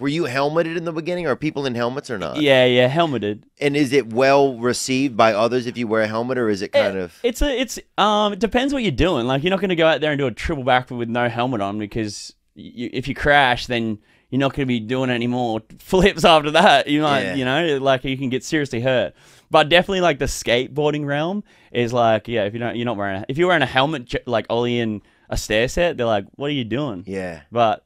Were you helmeted in the beginning? Are people in helmets or not? Yeah, yeah, helmeted. And is it well received by others if you wear a helmet, or is it kind it, eh, of? It's a, it's um, it depends what you're doing. Like you're not going to go out there and do a triple backflip with no helmet on because you, if you crash, then you're not going to be doing any more flips after that. You might, yeah. you know, like you can get seriously hurt. But definitely, like the skateboarding realm is like, yeah, if you don't, you're not wearing, a, if you're wearing a helmet like Ollie in a stair set, they're like, what are you doing? Yeah. But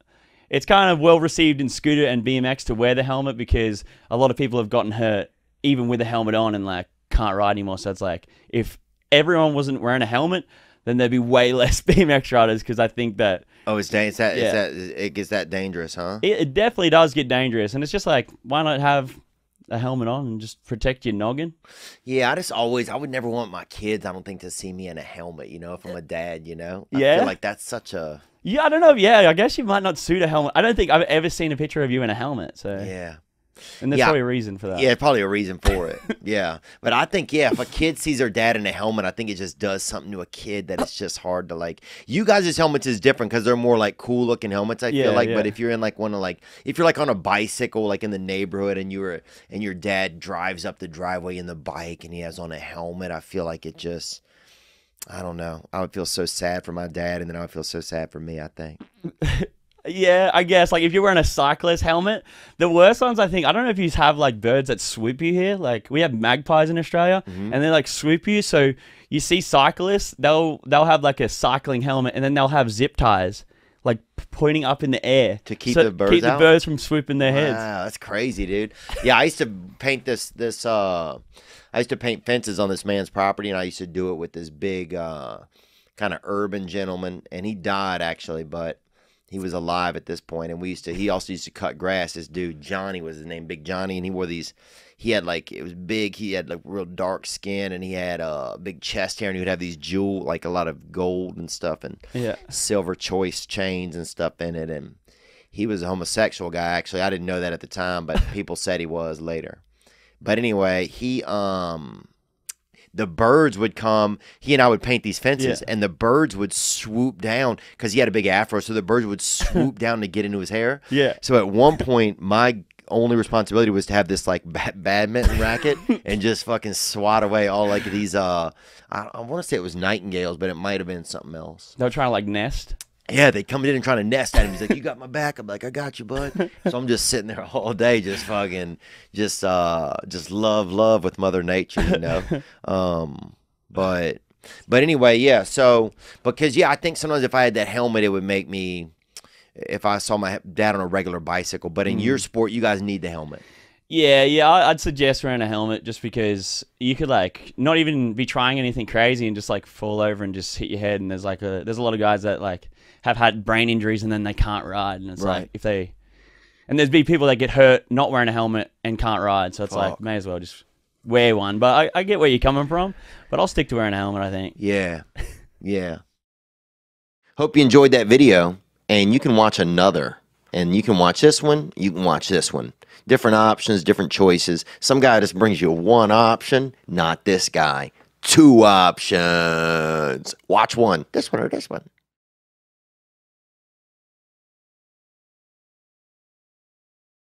it's kind of well received in scooter and BMX to wear the helmet because a lot of people have gotten hurt even with the helmet on and like can't ride anymore. So it's like if everyone wasn't wearing a helmet, then there'd be way less BMX riders because I think that oh, it's da- it's that, yeah. that it gets that dangerous, huh? It, it, definitely does get dangerous, and it's just like why not have a helmet on and just protect your noggin. Yeah, I just always I would never want my kids, I don't think, to see me in a helmet, you know, if I'm a dad, you know. I yeah. like that's such a Yeah, I don't know. Yeah, I guess you might not suit a helmet. I don't think I've ever seen a picture of you in a helmet, so Yeah. And there's yeah. probably a reason for that. Yeah, probably a reason for it. yeah. But I think, yeah, if a kid sees their dad in a helmet, I think it just does something to a kid that it's just hard to like. You guys' helmets is different because they're more like cool looking helmets, I yeah, feel like. Yeah. But if you're in like one of like, if you're like on a bicycle, like in the neighborhood and you were, and your dad drives up the driveway in the bike and he has on a helmet, I feel like it just. I don't know. I would feel so sad for my dad, and then I would feel so sad for me. I think. Yeah, I guess. Like if you're wearing a cyclist helmet, the worst ones I think I don't know if you have like birds that swoop you here. Like we have magpies in Australia, mm -hmm. and they like swoop you. So you see cyclists, they'll they'll have like a cycling helmet, and then they'll have zip ties. Like pointing up in the air to keep so the birds keep the birds from swooping their heads. Wow, that's crazy, dude. Yeah, I used to paint this this uh, I used to paint fences on this man's property, and I used to do it with this big uh, kind of urban gentleman, and he died actually, but he was alive at this point, and we used to. He also used to cut grass. This dude Johnny was his name, Big Johnny, and he wore these. He had like it was big. He had like real dark skin, and he had a uh, big chest hair, and he would have these jewel, like a lot of gold and stuff, and yeah. silver choice chains and stuff in it. And he was a homosexual guy. Actually, I didn't know that at the time, but people said he was later. But anyway, he um the birds would come. He and I would paint these fences, yeah. and the birds would swoop down because he had a big afro. So the birds would swoop down to get into his hair. Yeah. So at one point, my only responsibility was to have this like bad badminton racket and just fucking swat away all like these. uh I, I want to say it was nightingales, but it might have been something else. They're trying to like nest yeah, they come in and trying to nest at him. He's like, "You got my back." I'm like, "I got you, bud." So I'm just sitting there all day, just fucking, just uh, just love, love with Mother Nature, you know. Um, but, but anyway, yeah. So because yeah, I think sometimes if I had that helmet, it would make me. If I saw my dad on a regular bicycle, but in mm. your sport, you guys need the helmet. Yeah, yeah, I'd suggest wearing a helmet just because you could like not even be trying anything crazy and just like fall over and just hit your head. And there's like a there's a lot of guys that like have had brain injuries and then they can't ride, and it's right. like if they and there's be people that get hurt not wearing a helmet and can't ride, so it's Fuck. like may as well just wear one. But I, I get where you're coming from, but I'll stick to wearing a helmet. I think. Yeah, yeah. Hope you enjoyed that video, and you can watch another and you can watch this one, you can watch this one. Different options, different choices. Some guy just brings you one option, not this guy. Two options. Watch one, this one or this one.